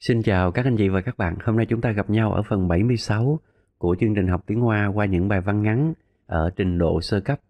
Xin chào các anh chị và các bạn. Hôm nay chúng ta gặp nhau ở phần 76 của chương trình học tiếng Hoa qua những bài văn ngắn ở trình độ sơ cấp.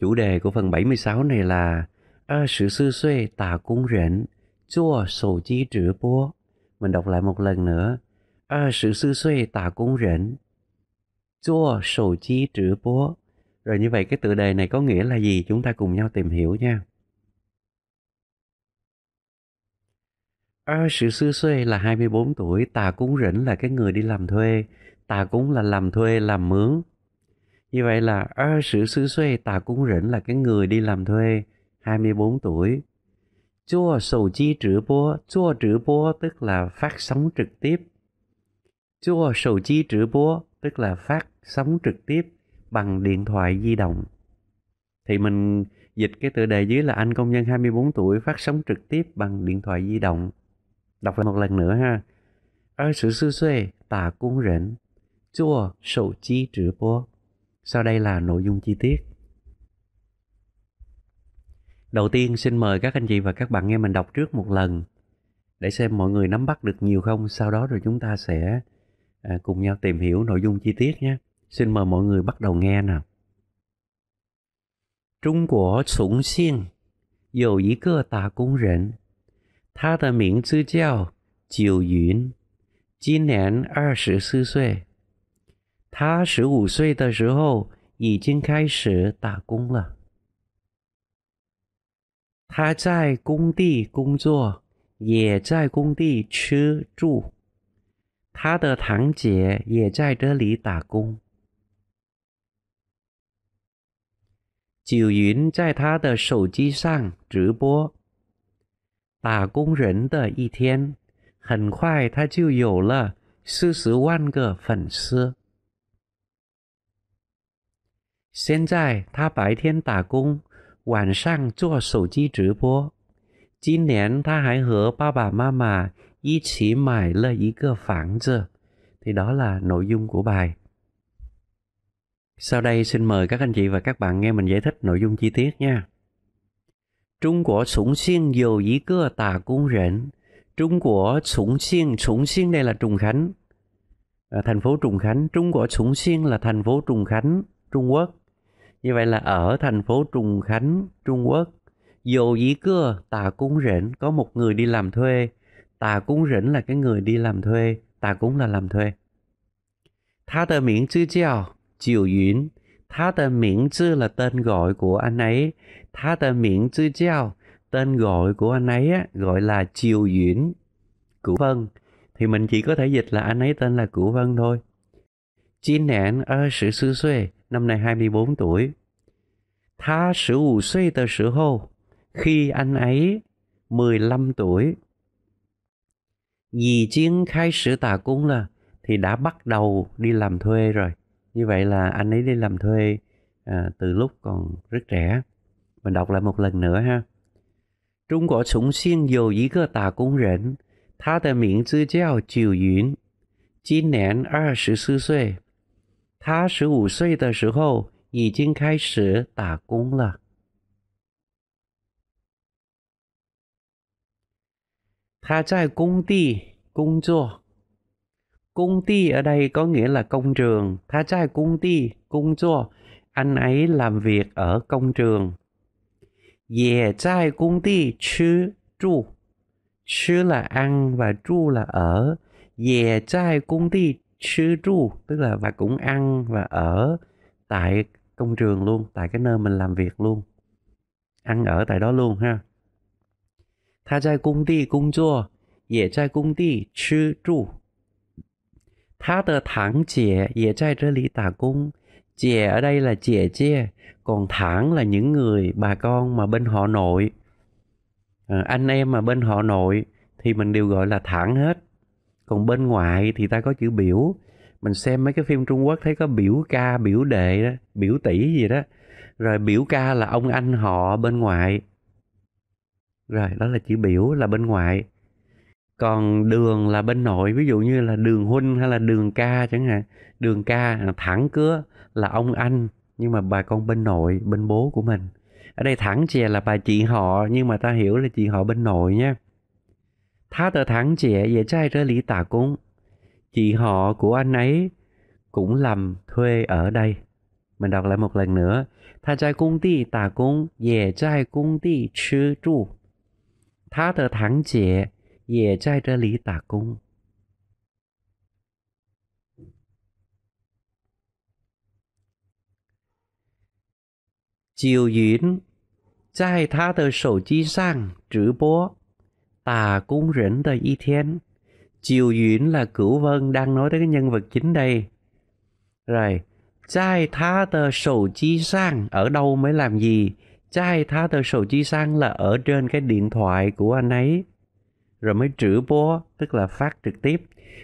Chủ đề của phần 76 này là Ơ sự sư xuê tà cung rện, chua sổ chi trữ bố. Mình đọc lại một lần nữa. Ơ sự sư xuê tà cung rện, chua sổ chi trữ bố. Rồi như vậy cái tựa đề này có nghĩa là gì? Chúng ta cùng nhau tìm hiểu nha. Ở ờ, sự sư xuê là 24 tuổi, tà cúng rỉnh là cái người đi làm thuê, tà cúng là làm thuê, làm mướn. Như vậy là ở ờ, sự sư xuê tà cúng rỉnh là cái người đi làm thuê, 24 tuổi. Chua sầu chi trữ bố, chua trữ bố tức là phát sóng trực tiếp. Chua sầu chi trữ bố tức là phát sóng trực tiếp bằng điện thoại di động. Thì mình dịch cái tựa đề dưới là anh công nhân 24 tuổi phát sóng trực tiếp bằng điện thoại di động Đọc lại một lần nữa ha. 24 tuổi, tả công nhân, chua sổ chi trực bố. Sau đây là nội dung chi tiết. Đầu tiên xin mời các anh chị và các bạn nghe mình đọc trước một lần để xem mọi người nắm bắt được nhiều không, sau đó rồi chúng ta sẽ à, cùng nhau tìm hiểu nội dung chi tiết nhé. Xin mời mọi người bắt đầu nghe nào. Trung Quốc Sủng Xiên, có một người 打工人他的名字叫九云，今年二十四岁。他十五岁的时候已经开始打工了。他在工地工作，也在工地吃住。他的堂姐也在这里打工。九云在他的手机上直播。打工人的一天，很快他就有了四十万个粉丝。现在他白天打工，晚上做手机直播。今年他还和爸爸妈妈一起买了一个房子。Thì đó là nội dung của bài. Sau đây xin mời các anh chị và các bạn nghe mình giải thích nội dung chi tiết nha. 中国重庆有一个打工人。Trung Quốc Trùng Xuyên, Trùng Xuyên đây là Trùng Khánh. À, thành phố Trùng Khánh, Trung Quốc Trùng Xuyên là thành phố Trùng Khánh, Trung Quốc. Như vậy là ở thành phố Trùng Khánh, Trung Quốc, dầu dĩ cưa tà cúng rỉnh có một người đi làm thuê. Tà cung rỉnh là cái người đi làm thuê, tà cung là làm thuê. Tha tờ miễn chữ chào, Triều Yến. 他的名字 là tên gọi của anh ấy. Tha tờ Miễn chữ treo, tên gọi của anh ấy á, gọi là Triều Duyển, Cửu Vân. Thì mình chỉ có thể dịch là anh ấy tên là Cửu Vân thôi. Chín Nạn ở sự sư xuê, năm nay 24 tuổi. Tha sử ủ xuê tờ sử hô, khi anh ấy 15 tuổi. Dì Chiến khai sử tà cung là thì đã bắt đầu đi làm thuê rồi như vậy là anh ấy đi làm thuê à, từ lúc còn rất trẻ mình đọc lại một lần nữa ha Trung Quốc 从先有一个打工人，他的名字叫九云，今年二十四岁。他十五岁的时候已经开始打工了。他在工地工作。Công ty ở đây có nghĩa là công trường. Tha trai công ty, công chua. Anh ấy làm việc ở công trường. Dẻ trai công ty, chứ, trụ. Chứ là ăn và trụ là ở. Dẻ trai công ty, chứ, trụ. Tức là và cũng ăn và ở tại công trường luôn, tại cái nơi mình làm việc luôn. Ăn ở tại đó luôn ha. Tha trai công ty, công chua. Dẻ trai công ty, chứ, trụ. 他的堂姐也在这里打工。Trẻ ở đây là trẻ che, còn thẳng là những người bà con mà bên họ nội. À, anh em mà bên họ nội thì mình đều gọi là thẳng hết. Còn bên ngoại thì ta có chữ biểu. Mình xem mấy cái phim Trung Quốc thấy có biểu ca, biểu đệ, đó, biểu tỷ gì đó. Rồi biểu ca là ông anh họ bên ngoại. Rồi đó là chữ biểu là bên ngoại còn đường là bên nội ví dụ như là đường huynh hay là đường ca chẳng hạn đường ca thẳng cứa là ông anh nhưng mà bà con bên nội bên bố của mình ở đây thẳng chè là bà chị họ nhưng mà ta hiểu là chị họ bên nội nhé tha tờ thẳng chè về trai rơi lý tà cúng chị họ của anh ấy cũng làm thuê ở đây mình đọc lại một lần nữa tha trai công ty tả cúng dễ trai công ty chứ trụ tha tờ thẳng chè 也在这里打工。Diệu Yến tại Cửu Vân đang nói tới cái nhân vật chính đây. Rồi, trai tha tờ sổ chi sang ở đâu mới làm gì? Trai tha tờ sổ chi sang là ở trên cái điện thoại của anh ấy rồi mới trữ bố tức là phát trực tiếp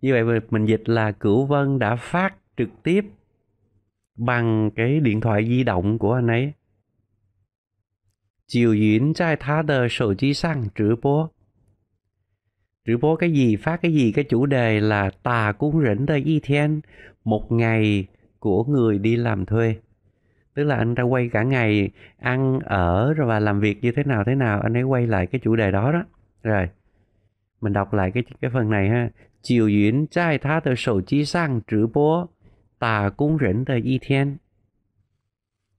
như vậy mình dịch là cửu vân đã phát trực tiếp bằng cái điện thoại di động của anh ấy chiều Yến trai thá đờ sổ chí sang trữ bố trữ bố cái gì phát cái gì cái chủ đề là tà cúng rỉnh tờ y thiên một ngày của người đi làm thuê tức là anh ra quay cả ngày ăn ở rồi và làm việc như thế nào thế nào anh ấy quay lại cái chủ đề đó đó rồi mình đọc lại cái cái phần này ha Chiều Yến trai tha tờ sổ chi sang trữ bố tà cung rỉnh tờ y thiên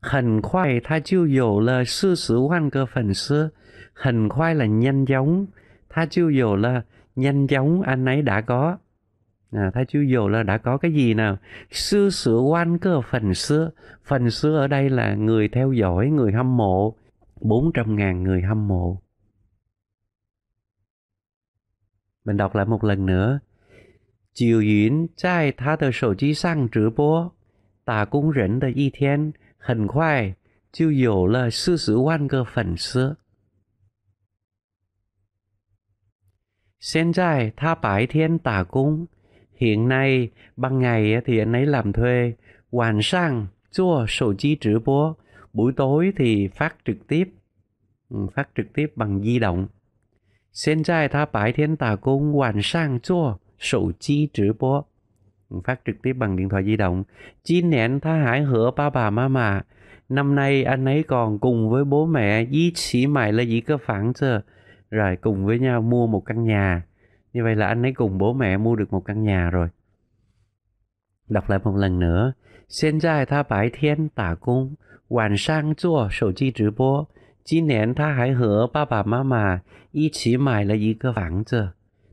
很快他就有了四十万个粉丝，很快了 nhân giống，他就有了 nhân giống anh ấy đã có à, Thái Chiêu Dầu là đã có cái gì nào sư sửa quan cơ phần xưa phần xưa ở đây là người theo dõi người hâm mộ 400.000 người hâm mộ Mình đọc lại một lần nữa. Triều Yến tại ta de sổ chí sang trực bố, tả công rỉnh de y thiên, hẳn khoai, chiêu dỗ là sư sử quan cơ phần sư. Hiện tại, tha bái thiên tả cung. Hiện nay, ban ngày thì anh ấy làm thuê, hoàn sang, chua sổ chí trực bố, buổi tối thì phát trực tiếp, ừ, phát trực tiếp bằng di động. 现在他白天打工，晚上做手机直播，phát trực tiếp bằng điện thoại di động. Chi nén tha hãy hứa ba bà má mà. Năm nay anh ấy còn cùng với bố mẹ di sĩ mày là gì cơ phản chứ. Rồi cùng với nhau mua một căn nhà. Như vậy là anh ấy cùng bố mẹ mua được một căn nhà rồi. Đọc lại một lần nữa. Xin chào tha bái thiên tả cung, hoàn sang chua sổ chi trữ bố. 今年他还和爸爸妈妈一起买了一个房子。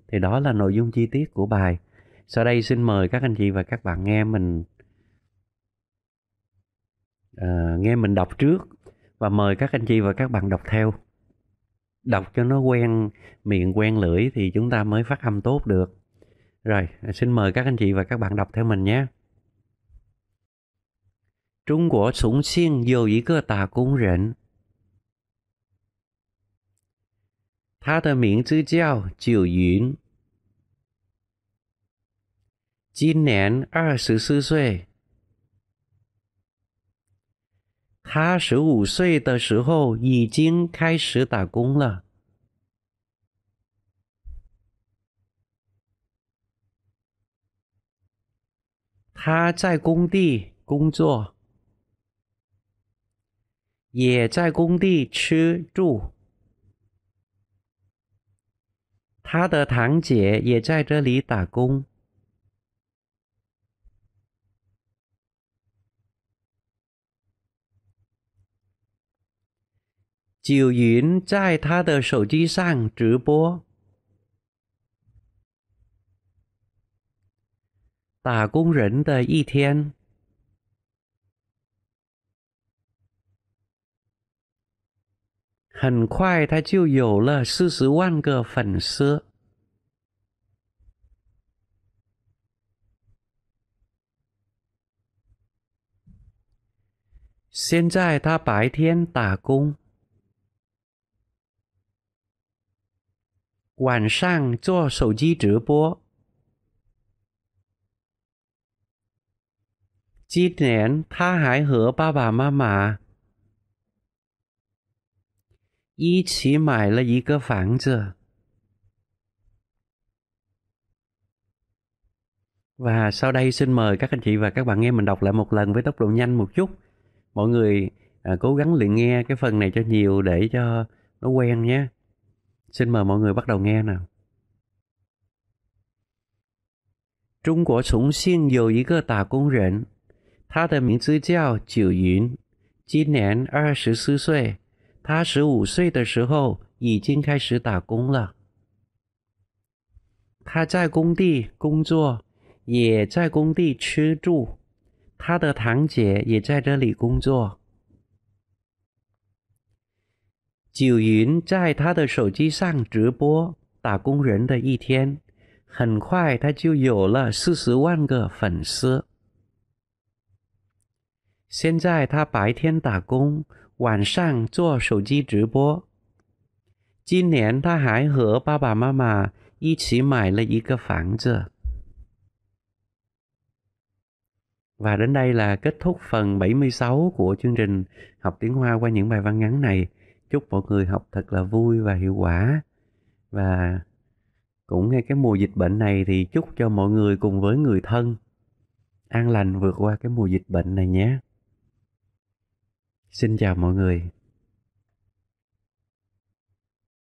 Thì đó là nội dung chi tiết của bài. Sau đây xin mời các anh chị và các bạn nghe mình uh, nghe mình đọc trước và mời các anh chị và các bạn đọc theo. Đọc cho nó quen miệng quen lưỡi thì chúng ta mới phát âm tốt được. Rồi, xin mời các anh chị và các bạn đọc theo mình nhé. Trung Quốc Súng Xuyên có một công nhân 他的名字叫九云，今年二十四岁。他十五岁的时候已经开始打工了。他在工地工作，也在工地吃住。他的堂姐也在这里打工。九云在他的手机上直播，打工人的一天。很快，他就有了四十万个粉丝。现在他白天打工，晚上做手机直播。今年，他还和爸爸妈妈。一起买了一个房子。Và sau đây xin mời các anh chị và các bạn nghe mình đọc lại một lần với tốc độ nhanh một chút. Mọi người à, cố gắng luyện nghe cái phần này cho nhiều để cho nó quen nhé. Xin mời mọi người bắt đầu nghe nào. Trung Quốc Súng Xuyên có một đả công nhân. tên là năm nay Hắn tuổi. 他十五岁的时候已经开始打工了。他在工地工作，也在工地吃住。他的堂姐也在这里工作。九云在他的手机上直播打工人的一天，很快他就有了四十万个粉丝。现在他白天打工。晚上做手机直播。今年他还和爸爸妈妈一起买了一个房子。Và đến đây là kết thúc phần 76 của chương trình học tiếng Hoa qua những bài văn ngắn này. Chúc mọi người học thật là vui và hiệu quả. Và cũng ngay cái mùa dịch bệnh này thì chúc cho mọi người cùng với người thân an lành vượt qua cái mùa dịch bệnh này nhé. Xin chào mọi người.